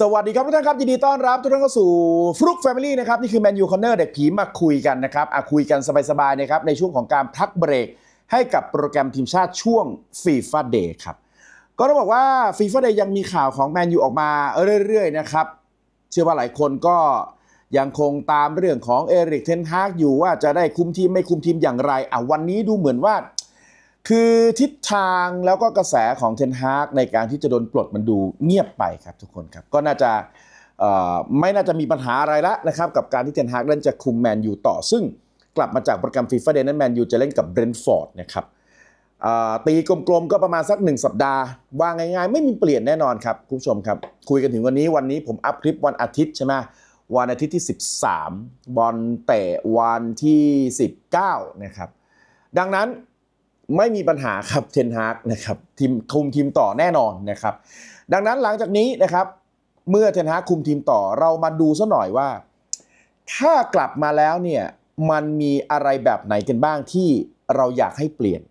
สวัสดีครับทุกท่านครับยินดีต้อนรับ ทุกท่านเข้าสู่ฟลุกแฟมิลี่นะครับ นี่คือแมนยูคอนเนอร์เด็กผีมาคุยกันนะครับอ่ะคุยกันสบายๆนะครับในช่วงของการพักเบรก ให้กับโปรแกรมทีมชาติช่วงฟีฟ่าเดย์ครับ ก็ต้องบอกว่าฟีฟ่าเดย์ยังมีข่าวของแมนยูออกมาเรื่อยๆนะครับ เชื่อว่าหลายคนก็ยังคงตามเรื่องของเอริกเทนฮากอยู่ว่าจะได้คุมทีมไม่คุมทีมอย่างไรอ่ะวันนี้ดูเหมือนว่าคือทิศทางแล้วก็กระแสของเทนฮากในการที่จะโดนปลดมันดูเงียบไปครับทุกคนครับ ก็น่าจะไม่น่าจะมีปัญหาอะไรละนะครับ กับการที่เทนฮากเล่นจะคุมแมนยูต่อ ซึ่งกลับมาจากโปรแกรมฟีฟ่าเดนนั้นแมนยูจะเล่นกับเบรนฟอร์ดนะครับตีกลมๆก็ประมาณสัก 1 สัปดาห์ ว่าง่ายๆไม่มีเปลี่ยนแน่นอนครับ คุณผู้ชมครับคุยกันถึงวันนี้วันนี้ผมอัพคลิปวันอาทิตย์ใช่ไหมวันอาทิตย์ที่ 13 บอลเตะวันที่ 19นะครับดังนั้นไม่มีปัญหาครับเทนฮากนะครับทีมคุมทีมต่อแน่นอนนะครับ ดังนั้นหลังจากนี้นะครับเมื่อเทนฮากคุมทีมต่อเรามาดูซะหน่อยว่า ถ้ากลับมาแล้วเนี่ยมันมีอะไรแบบไหนกันบ้างที่เราอยากให้เปลี่ยน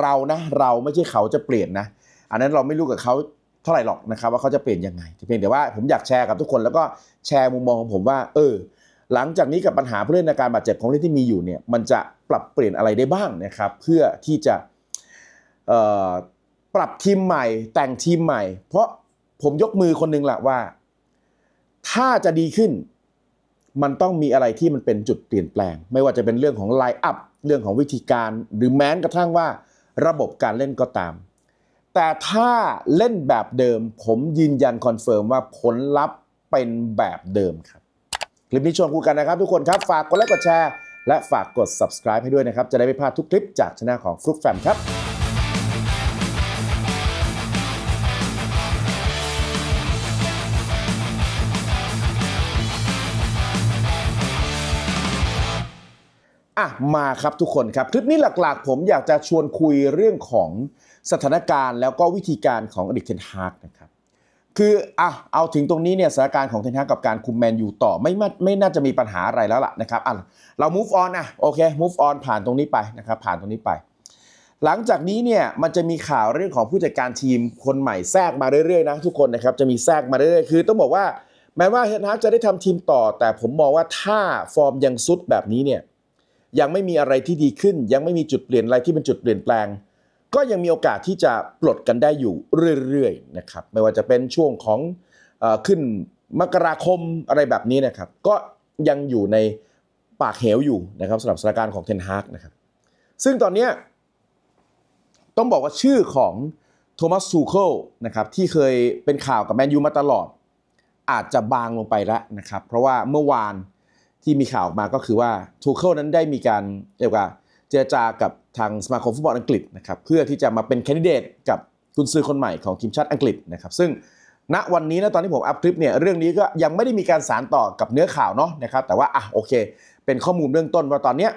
เรานะเราไม่ใช่เขาจะเปลี่ยนนะอันนั้นเราไม่รู้กับเขาเท่าไหร่หรอกนะครับ ว่าเขาจะเปลี่ยนยังไงเพียงแต่ว่าผมอยากแชร์กับทุกคนแล้วก็แชร์มุมมองของผมว่า เออหลังจากนี้กับปัญหาผู้เล่นในการบาดเจ็บของเล่นที่มีอยู่เนี่ยมันจะปรับเปลี่ยนอะไรได้บ้างนะครับ เพื่อที่จะปรับทีมใหม่ แต่งทีมใหม่ เพราะผมยกมือคนนึงละว่า ถ้าจะดีขึ้น มันต้องมีอะไรที่มันเป็นจุดเปลี่ยนแปลง ไม่ว่าจะเป็นเรื่องของไลน์อัพเรื่องของวิธีการ หรือแม้กระทั่งว่าระบบการเล่นก็ตาม แต่ถ้าเล่นแบบเดิมผมยืนยันคอนเฟิร์มว่าผลลัพธ์เป็นแบบเดิมครับคลิปนี้ชวนคุยกันนะครับทุกคนครับฝากกดไลค์กดแชร์และฝากกด subscribe ให้ด้วยนะครับ จะได้ไม่พลาดทุกคลิปจากช่องของฟลุกแฟมครับ่ะมาครับทุกคนครับ คลิปนี้หลัก ๆ ผมอยากจะชวนคุยเรื่องของสถานการณ์แล้วก็วิธีการของอดีตเทนฮาร์กนะครับคืออ่ะเอาถึงตรงนี้เนี่ยสถานการณ์ของเทนฮากกับการคุมแมนยูต่อไม่ไม่ไม่น่าจะมีปัญหาอะไรแล้วล่ะนะครับอ่ะเรา move on ่ะ โอเค move on ผ่านตรงนี้ไปนะครับผ่านตรงนี้ไป หลังจากนี้เนี่ยมันจะมีข่าวเรื่องของผู้จัดการทีมคนใหม่แทรกมาเรื่อยๆนะทุกคนนะครับจะมีแทรกมาเรื่อยๆคือต้องบอกว่า แม้ว่าเทนฮากจะได้ทำทีมต่อแต่ผมมองว่าถ้าฟอร์มยังซุดแบบนี้เนี่ยยังไม่มีอะไรที่ดีขึ้นยังไม่มีจุดเปลี่ยนอะไรที่เป็นจุดเปลี่ยนแปลงก็ยังมีโอกาสที่จะปลดกันได้อยู่เรื่อยๆนะครับไม่ว่าจะเป็นช่วงของขึ้นมกราคมอะไรแบบนี้นะครับก็ยังอยู่ในปากเหวอยู่นะครับสำหรับสถานการณ์ของเทนฮากนะครับซึ่งตอนนี้ ต้องบอกว่าชื่อของโทมัสซูเคิลนะครับที่เคยเป็นข่าวกับแมนยูมาตลอด อาจจะบางลงไปแล้วนะครับ เพราะว่าเมื่อวานที่มีข่าวออกมาก็คือว่าทูเคิลนั้นได้มีการเรียกว่าเจรจากับทางสมาคมฟุตบอลอังกฤษนะครับเพื่อที่จะมาเป็นแคนดิเดต กับกุนซือคนใหม่ของทีมชาติอังกฤษนะครับซึ่งณวันนี้นะตอนที่ผมอัพคลิปเนี่ยเรื่องนี้ก็ยังไม่ได้มีการสารต่อกับเนื้อข่าวเนาะนะครับแต่ว่า อ่ะโอเค เป็นข้อมูลเรื่องต้นว่าตอนเนี้ย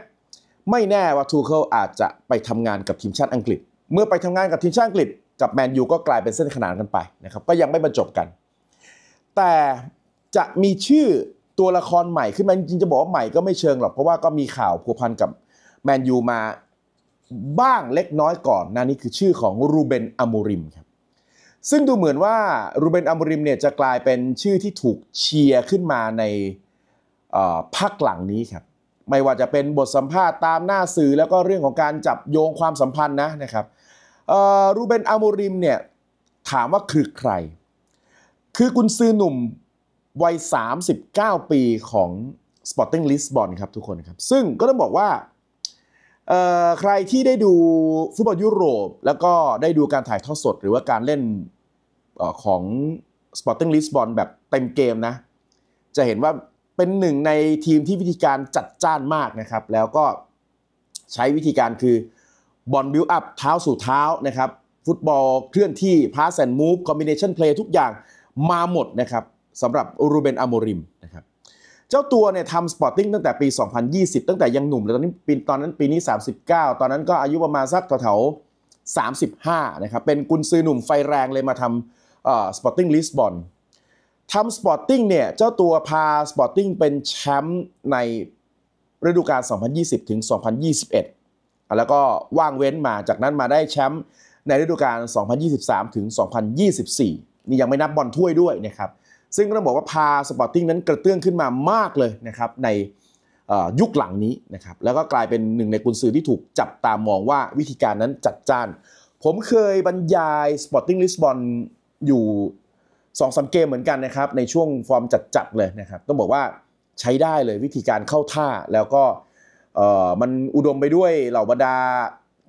ไม่แน่ว่าทูเคิลอาจจะไปทำงานกับทีมชาติอังกฤษ เมื่อไปทำงานกับทีมชาติอังกฤษ กับแมนยูก็กลายเป็นเส้นขนานกันไปนะครับก็ยังไม่บรรจบกัน แต่จะมีชื่อตัวละครใหม่ ขึ้นมาจริงจะบอกว่าใหม่ก็ไม่เชิงหรอกเพราะว่าก็มีข่าวผัวพันกับแมนยูมาบ้างเล็กน้อยก่อนนะนี่คือชื่อของรูเบนอัมูริมครับซึ่งดูเหมือนว่ารูเบนอัมูริมเนี่ยจะกลายเป็นชื่อที่ถูกเชียร์ขึ้นมาในพักหลังนี้ครับ ไม่ว่าจะเป็นบทสัมภาษณ์ตามหน้าสื่อแล้วก็เรื่องของการจับโยงความสัมพันธ์นะนะครับรูเบนอัมูริมเนี่ยถามว่าคือใคร คือกุนซือหนุ่ม วัย 39 ปีของ Sporting Lisbon ครับทุกคนครับ ซึ่งก็ต้องบอกว่าใครที่ได้ดูฟุตบอลยุโรปแล้วก็ได้ดูการถ่ายทอดสด หรือว่าการเล่นออของ Sporting Lisbon แบบเต็มเกมนะ จะเห็นว่าเป็นหนึ่งในทีมที่วิธีการจัดจ้านมากนะครับ แล้วก็ใช้วิธีการคือบอลบิวอัพเท้าสู่เท้านะครับ ฟุตบอลเคลื่อนที่พาสแอนด์มูฟคอมบิเนชันเพลย์ทุกอย่างมาหมดนะครับสำหรับรูเบนอโมริมนะครับเจ้าตัวเนี่ยทำสปอร์ตติ้งตั้งแต่ปี 2020 ตั้งแต่ยังหนุ่มเลยตอนนี้ปีตอนนั้นปีนี้ 39 ตอนนั้นก็อายุประมาณสักแถวๆ 35 นะครับ เป็นกุนซือหนุ่มไฟแรงเลยมาทำสปอร์ตติ้งลิสบอนทำสปอร์ตติ้งเนี่ยเจ้าตัวพาสปอร์ตติ้งเป็นแชมป์ในฤดูกาล 2020 ถึง 2021 แล้วก็ว่างเว้นมาจากนั้นมาได้แชมป์ในฤดูกาล 2023 ถึง 2024 นี่ยังไม่นับบอลถ้วยด้วยนะครับซึ่งต้องบอกว่าพาสปอร์ติ้งนั้นกระเตื้องขึ้นมามากเลยนะครับในยุคหลังนี้นะครับแล้วก็กลายเป็นหนึ่งในกุญซือที่ถูกจับตามองว่าวิธีการนั้นจัดจ้าน ผมเคยบรรยายสปอร์ติ้งลิสบอนอยู่สองสาเกมเหมือนกันนะครับในช่วงฟอร์มจัดๆเลยนะครับต้องบอกว่าใช้ได้เลยวิธีการเข้าท่าแล้วก็มันอุดมไปด้วยเหล่าบรรดา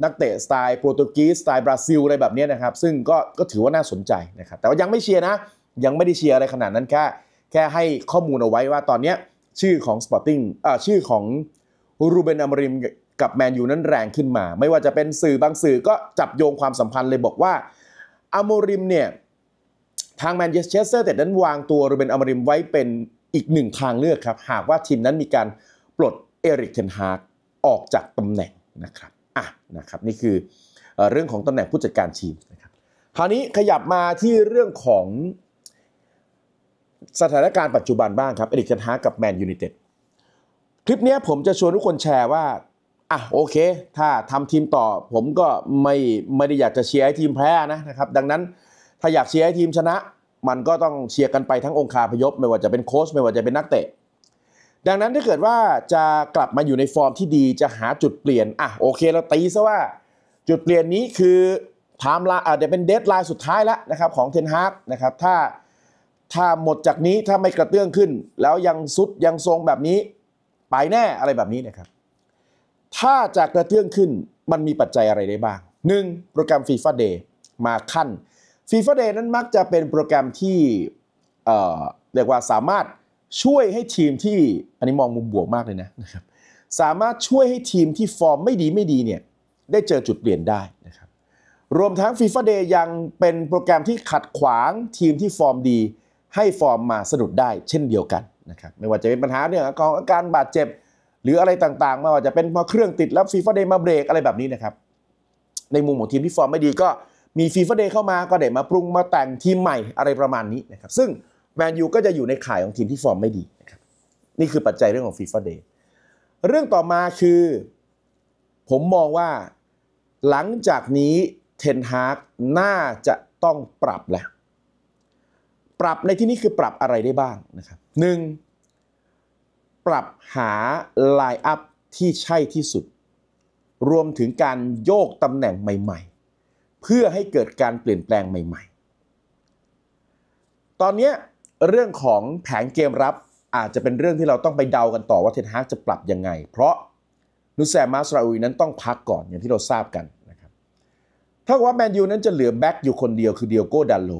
นักเตะสไตล์โปรตุกีสสไตล์บราซิลอะไรแบบนี้นะครับซึ่งก็ก็ถือว่าน่าสนใจนะครับแต่ว่ายังไม่เชียร์นะยังไม่ได้เชียร์อะไรขนาดนั้นแค่ แค่ให้ข้อมูลเอาไว้ว่าตอนเนี้ชื่อของสปอร์ติ้งชื่อของรูเบนอมริมกับแมนยูนั้นแรงขึ้นมา ไม่ว่าจะเป็นสื่อบางสื่อก็จับโยงความสัมพันธ์เลยบอกว่าอโมริมเนี่ย ทางแมนเชสเตอร์เต็ดนั้นวางตัวรูเบนอมริมไว้เป็นอีกหนึ่งทางเลือกครับ หากว่าทีมนั้นมีการปลดเอริกเทนฮากออกจากตำแหน่งนะครับ อ่ะนะครับนี่คือเรื่องของตำแหน่งผู้จัดการทีมนะครับ คราวนี้ขยับมาที่เรื่องของสถานการณ์ปัจจุบันบ้างครับเอริกเทนฮากกับแมนยูไนเต็ดคลิปนี้ผมจะชวนทุกคนแชร์ว่าอ่ะโอเค ถ้าทำทีมต่อ ผมก็ไม่ไม่ได้อยากจะเชียร์ให้ทีมแพ้นะนะครับดังนั้นถ้าอยากเชียร์ให้ทีมชนะ มันก็ต้องเชียร์กันไปทั้งองค์คาพยพไม่ว่าจะเป็นโค้ชไม่ว่าจะเป็นนักเตะดังนั้นถ้าเกิดว่าจะกลับมาอยู่ในฟอร์มที่ดีจะหาจุดเปลี่ยนอ่ะโอเค เราตีซะว่า จุดเปลี่ยนนี้คือไทม์ไลน์อาจจะเป็นเดทไลน์สุดท้ายแล้วนะครับของเทนฮาร์กนะครับถ้าถ้าหมดจากนี้ถ้าไม่กระเตื้องขึ้น แล้วยังซุดยังทรงแบบนี้ ไปแน่อะไรแบบนี้นะครับ ถ้าจะกระเตื้องขึ้นมันมีปัจจัยอะไรได้บ้าง 1. โปรแกรม FIFA Day มาขั้น FIFA Day นั้นมักจะเป็นโปรแกรมที่เเรียกว่าสามารถช่วยให้ทีมที่อันนี้มองมุมบวกมากเลยนะนะครับสามารถช่วยให้ทีมที่ฟอร์มไม่ดีไม่ดีเนี่ยได้เจอจุดเปลี่ยนได้นะครับรวมทั้ง FIFA Day ยังเป็นโปรแกรมที่ขัดขวางทีมที่ฟอร์มดีให้ฟอร์มมาสะดุดได้เช่นเดียวกันนะครับไม่ว่าจะเป็นปัญหาเรื่องของอาการบาดเจ็บหรืออะไรต่างๆไม่ว่าจะเป็นพอเครื่องติดแล้วฟีฟ่าเดย์มาเบรก อะไรแบบนี้นะครับ ในมุมของทีมที่ฟอร์มไม่ดีก็มีฟีฟ่าเดย์เข้ามาก็เด็มาปรุง มาแต่งทีมใหม่อะไรประมาณนี้นะครับซึ่งแมนยูก็จะอยู่ในข่ายของทีมที่ฟอร์มไม่ดีนะครับนี่คือปัจจัยเรื่องของฟีฟ่าเดย์เรื่องต่อมาคือ ผมมองว่า หลังจากนี้เทนฮาร์กน่าจะต้องปรับแหละปรับในที่นี้คือปรับอะไรได้บ้างนะครับหนึ่งปรับหาไลน์อัพที่ใช่ที่สุด รวมถึงการโยกตำแหน่งใหม่ๆ เพื่อให้เกิดการเปลี่ยนแปลงใหม่ๆ ตอนนี้เรื่องของแผนเกมรับอาจจะเป็นเรื่องที่เราต้องไปเดากันต่อว่าเทนฮากจะปรับยังไง เพราะนูแซมาสราอุยนั้นต้องพักก่อนอย่างที่เราทราบกันนะครับถ้าว่าแมนยูนั้นจะเหลือแบ็กอยู่คนเดียวคือเดียโก้ดัลโล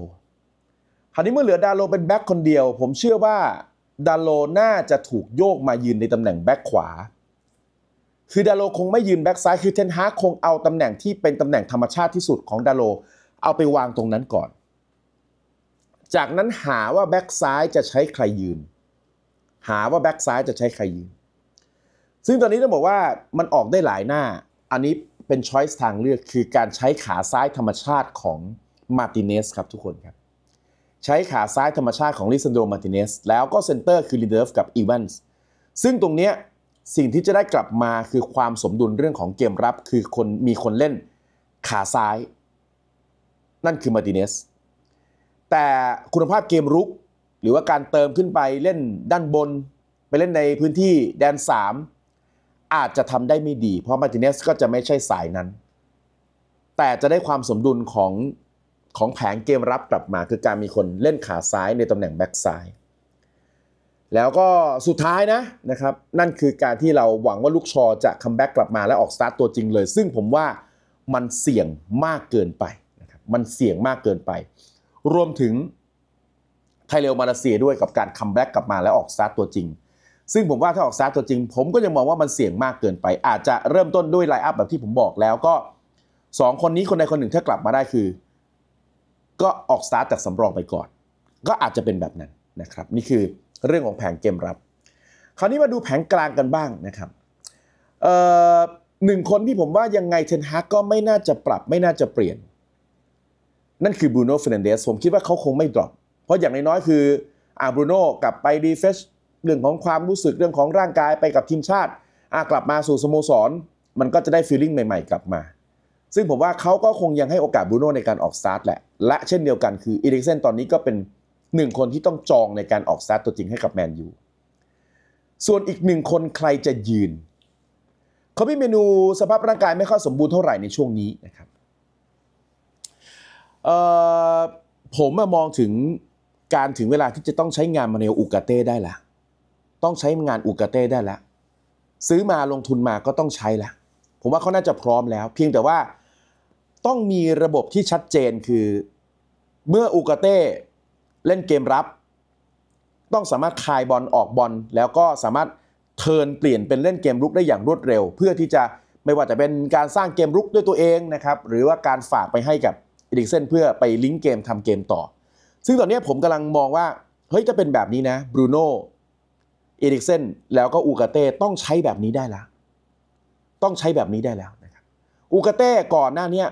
คราวนี้เมื่อเหลือดาโลเป็นแบ็คคนเดียวผมเชื่อว่าดาโลน่าจะถูกโยกมายืนในตำแหน่งแบ็คขวา คือดาโลคงไม่ยืนแบ็คซ้ายคือเทนฮาคงเอาตำแหน่งที่เป็นตำแหน่งธรรมชาติที่สุดของดาโลเอาไปวางตรงนั้นก่อน จากนั้นหาว่าแบ็คซ้ายจะใช้ใครยืนหาว่าแบ็คซ้ายจะใช้ใครยืนซึ่งตอนนี้ต้องบอกว่ามันออกได้หลายหน้า อันนี้เป็นช้อยส์ทางเลือกคือการใช้ขาซ้ายธรรมชาติของมาติเนสครับทุกคนครับใช้ขาซ้ายธรรมชาติของลิซันโด มาติเนสแล้วก็เซนเตอร์คือลีเดิร์ฟกับอีวนส์ ซึ่งตรงนี้สิ่งที่จะได้กลับมาคือความสมดุลเรื่องของเกมรับ คือคนมีคนเล่น ขาซ้าย นั่นคือมาติเนสแต่คุณภาพเกมรุก หรือว่าการเติมขึ้นไปเล่นด้านบน ไปเล่นในพื้นที่แดน 3 อาจจะทำได้ไม่ดี เพราะมาติเนสก็จะไม่ใช่สายนั้น แต่จะได้ความสมดุลของของแผงเกมรับกลับมาคือการมีคนเล่นขาซ้ายในตำแหน่งแบ็กซ้ายแล้วก็สุดท้ายนะนะครับนั่นคือการที่เราหวังว่าลูกชอจะคัมแบ็กกลับมาและออกสตาร์ตตัวจริงเลย ซึ่งผมว่ามันเสี่ยงมากเกินไปนะครับมันเสี่ยงมากเกินไปรวมถึงไทเรลมาเลเซียด้วยกับการคัมแบ็กกลับมาและออกสตาร์ตตัวจริง ซึ่งผมว่าถ้าออกสตาร์ตตัวจริง ผมก็ยังมองว่ามันเสี่ยงมากเกินไป อาจจะเริ่มต้นด้วยไลน์อัพแบบที่ผมบอกแล้วก็ 2 คนนี้คนใดคนหนึ่งถ้ากลับมาได้คือก็ออกสตาร์ทจากสำรองไปก่อน ก็อาจจะเป็นแบบนั้นนะครับนี่คือเรื่องของแผงเกมรับ คราวนี้มาดูแผงกลางกันบ้างนะครับหนึ่งคนที่ผมว่ายังไงเทนฮากก็ไม่น่าจะปรับไม่น่าจะเปลี่ยน นั่นคือบูโน่เฟรนเดสผมคิดว่าเขาคงไม่ดรอป เพราะอย่างน้อยๆ คืออาบูโน่กลับไปดีเฟชเรื่องของความรู้สึกเรื่องของร่างกายไปกับทีมชาติอากลับมาสู่สโมสร มันก็จะได้ฟีลลิ่งใหม่ๆกลับมาซึ่งผมว่าเขาก็คงยังให้โอกาสบูโน่ในการออกสตาร์ทแหละ และเช่นเดียวกันคืออีริกเซนตอนนี้ก็เป็นหนึ่งคนที่ต้องจองในการออกสตาร์ท ตัวจริงให้กับแมนยูส่วนอีกหนึ่งคนใครจะยืน เขามีเมนูสภาพร่างกายไม่ค่อยสมบูรณ์เท่าไหร่ในช่วงนี้นะครับผมมองถึงการถึงเวลาที่จะต้องใช้งานมาเนลอุกาเต้ได้ละต้องใช้งานอุกาเต้ได้ละซื้อมาลงทุนมาก็ต้องใช้ละผมว่าเขาน่าจะพร้อมแล้ว เพียงแต่ว่าต้องมีระบบที่ชัดเจนคือเมื่ออูกาเต้เล่นเกมรับ ต้องสามารถคายบอลออกบอลแล้วก็สามารถเทินเปลี่ยนเป็นเล่นเกมรุกได้อย่างรวดเร็ว เพื่อที่จะไม่ว่าจะเป็นการสร้างเกมรุกด้วยตัวเองนะครับ หรือว่าการฝากไปให้กับอีกเซนเพื่อไปลิงก์เกมทำเกมต่อ ซึ่งตอนนี้ผมกำลังมองว่าเฮ้ยจะเป็นแบบนี้นะบรูโน่อริกเซนแล้วก็อูกาเต้ต้องใช้แบบนี้ได้แล้วต้องใช้แบบนี้ได้แล้วนะครับอูกาเต้ก่อนหน้านี้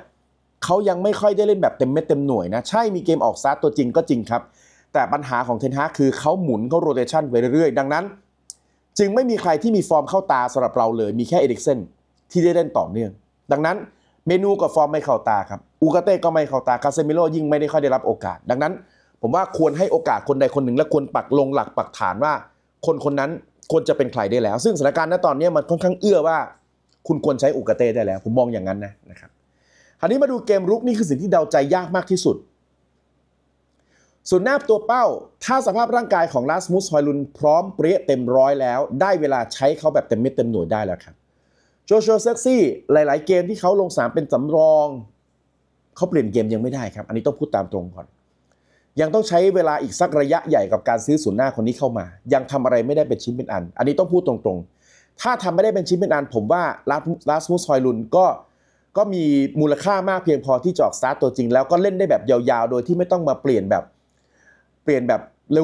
เขายังไม่ค่อยได้เล่นแบบเต็มเม็ดเต็มหน่วยนะใช่มีเกมออกซาร์ตัวจริงก็จริงครับ แต่ปัญหาของเทนฮาคือเขาหมุนเขาโรเตชันไปเรื่อยๆดังนั้น จึงไม่มีใครที่มีฟอร์มเข้าตาสำหรับเราเลยมีแค่เอดิกเซนที่ได้เล่นต่อเนื่อง ดังนั้นเมนูกับฟอร์มไม่เข้าตาครับอูกาเต้ก็ไม่เข้าตาคาเซมิโลยิ่งไม่ได้ค่อยได้รับโอกาสดังนั้น ผมว่าควรให้โอกาสคนใดคนหนึ่งและควรปักลงหลักปักฐานว่า คนคนนั้นควรจะเป็นใครได้แล้ว ซึ่งสถานการณ์ณตอนนี้มันค่อนข้างเอื้อว่า คุณควรใช้อูกาเต้ได้แล้วผมมองอย่างนั้นนะนะครับราวนี้มาดูเกมรุกนี่คือสิ่งที่เดาใจยากมากที่สุด ส่วนหน้าตัวเป้า ถ้าสภาพร่างกายของลาสมุสฮอยลุนพร้อมเปรี้ยเต็มร้อยแล้วได้เวลาใช้เขาแบบเต็มเม็ดเต็มหน่วยได้แล้วครับโจชัวเซ็กซี่ หลายๆเกมที่เขาลงสามเป็นสำรอง เขาเปลี่ยนเกมยังไม่ได้ครับ อันนี้ต้องพูดตามตรงก่อน ยังต้องใช้เวลาอีกสักระยะใหญ่กับการซื้อศูนย์หน้าคนนี้เข้ามา ยังทำอะไรไม่ได้เป็นชิ้นเป็นอัน อันนี้ต้องพูดตรงๆ ถ้าทำไม่ได้เป็นชิ้นเป็นอัน ผมว่าลาสมุสฮอยลุนก็ก็มีมูลค่ามากเพียงพอที่จอกสตาร์ตตัวจริง แล้วก็เล่นได้แบบยาวๆ โดยที่ไม่ต้องมาเปลี่ยนแบบ เปลี่ยนแบบ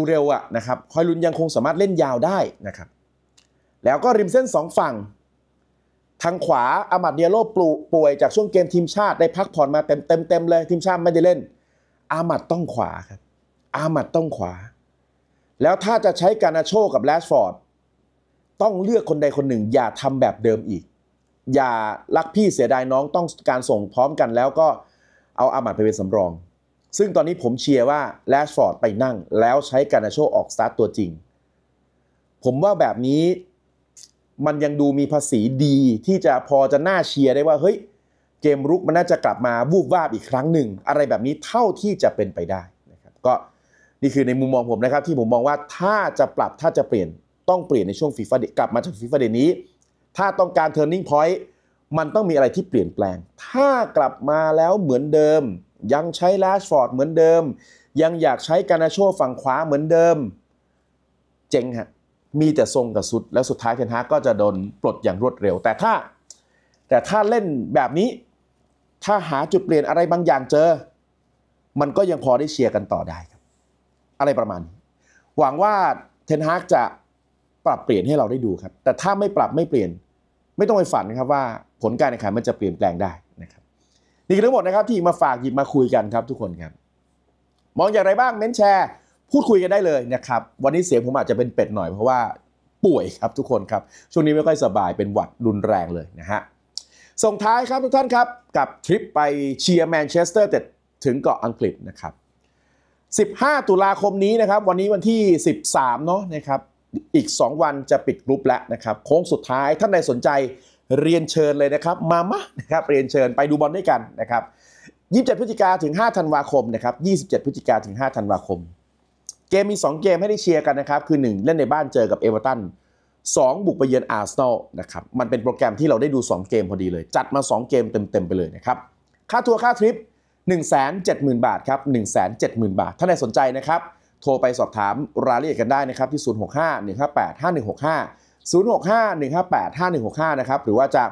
เร็วๆอ่ะนะครับคอยลุนยังคงสามารถเล่นยาวได้นะครับ แล้วก็ริมเส้น2ฝั่ง ทางขวา อามัดเดียโลปูป่วยจากช่วงเกมทีมชาติได้พักผ่อนมาเต็มเเเลยทีมชาติไม่ได้เล่น อามัดต้องขวาครับ อามัดต้องขวา แล้วถ้าจะใช้การาโชกับแลชฟอร์ดต้องเลือกคนใดคนหนึ่งอย่าทำแบบเดิมอีกอย่ารักพี่เสียดายน้องต้องการส่งพร้อมกันแล้วก็เอาอามัดไปเป็นสำรอง ซึ่งตอนนี้ผมเชียร์ว่าแลชฟอร์ดไปนั่งแล้วใช้การนาโชออกสตาร์ตตัวจริง ผมว่าแบบนี้มันยังดูมีภาษีดีที่จะพอจะน่าเชียร์ได้ว่าเฮ้ย เกมรุกมันน่าจะกลับมาวูบวาบอีกครั้งหนึ่ง อะไรแบบนี้เท่าที่จะเป็นไปได้นะครับก็นี่คือในมุมมองผมนะครับที่ผมมองว่าถ้าจะปรับถ้าจะเปลี่ยน ต้องเปลี่ยนในช่วงฟีฟ่าเกลับ มาจากฟีฟ่าเดนนี้ถ้าต้องการ turning point มันต้องมีอะไรที่เปลี่ยนแปลง ถ้ากลับมาแล้วเหมือนเดิม ยังใช้แ a ช h อ o r d เหมือนเดิม ยังอยากใช้การาโชฝั่งขวาเหมือนเดิม เจ๋งฮะมีแต่ทรงกับสุด แล้วสุดท้ายเทนฮาก็จะโดน ปลดอย่างรวดเร็ว แต่ถ้า แต่ถ้าเล่นแบบนี้ ถ้าหาจุดเปลี่ยนอะไรบางอย่างเจอ มันก็ยังพอได้เชียร์กันต่อได้ครับ อะไรประมาณนี้หวังว่าเทนฮากจะปรับเปลี่ยนให้เราได้ดูครับแต่ถ้าไม่ปรับไม่เปลี่ยนไม่ต้องไปฝันนะครับว่าผลการแข่งขันมันจะเปลี่ยนแปลงได้นะครับนี่คือทั้งหมดนะครับที่มาฝากหยิบมาคุยกันครับทุกคนครับมองอย่างไรบ้างเม้นแชร์ พูดคุยกันได้เลยนะครับ วันนี้เสียงผมอาจจะเป็นเป็ดหน่อยเพราะว่าป่วยครับทุกคนครับช่วงนี้ไม่ค่อยสบายเป็นหวัดรุนแรงเลยนะฮะส่งท้ายครับทุกท่านครับกับ ทริปไปเชียร์แมนเชสเตอร์เต็ดถึงเกาะอังกฤษนะครับ 15 ตุลาคมนี้นะครับ วันนี้วันที่ 13 เนาะนะครับอีก 2 วันจะปิดกรุ๊ปแล้วนะครับ โค้งสุดท้ายท่านใดสนใจเรียนเชิญเลยนะครับมามะนะครับ เรียนเชิญไปดูบอลด้วยกันนะครับ 27 พฤศจิกาถึง5ธันวาคมนะครับ 27 พฤศจิกาถึง5ธันวาคม เกมมี 2 เกมให้ได้เชียร์กันนะครับ คือ 1 เล่นในบ้านเจอกับเอเวอเรตันสบุกไปเยือนอาร์เซนอลนะครับ มันเป็นโปรแกรมที่เราได้ดู 2 เกมพอดีเลย จัดมา 2 เกมเต็มๆไปเลยนะครับค่าทัวร์ค่าทริป170,000 บาทครับ170,000 บาทถ้าใดสนใจนะครับโทรไปสอบถามรายละเอียดกันได้นะครับที่ 065 158 5165 065 158 5165 นะครับหรือว่าจะ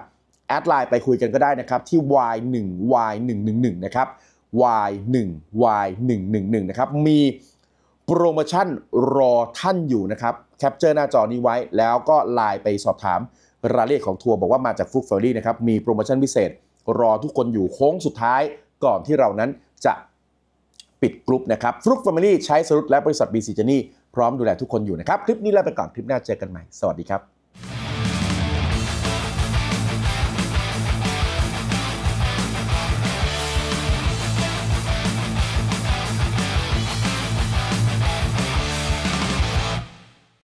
แอดไลน์ไปคุยกันก็ได้นะครับที่ y1 y111 นะครับ y1 y111 นะครับมีโปรโมชั่นรอท่านอยู่นะครับแคปเจอร์หน้าจอนี้ไว้แล้วก็ไลน์ไปสอบถาม รายละเอียดของทัวร์บอกว่ามาจากฟุกเฟอรี่นะครับมีโปรโมชั่นพิเศษรอทุกคนอยู่โค้งสุดท้ายก่อนที่เรานั้นจะปิดกรุ๊ปนะครับฟลุกฟามิลี่ใช้สรุปและบริษัทบีซีเจนี่ พร้อมดูแลทุกคนอยู่นะครับ คลิปนี้ลาไปก่อนคลิปหน้าเจอกันใหม่ สวัสดีครับ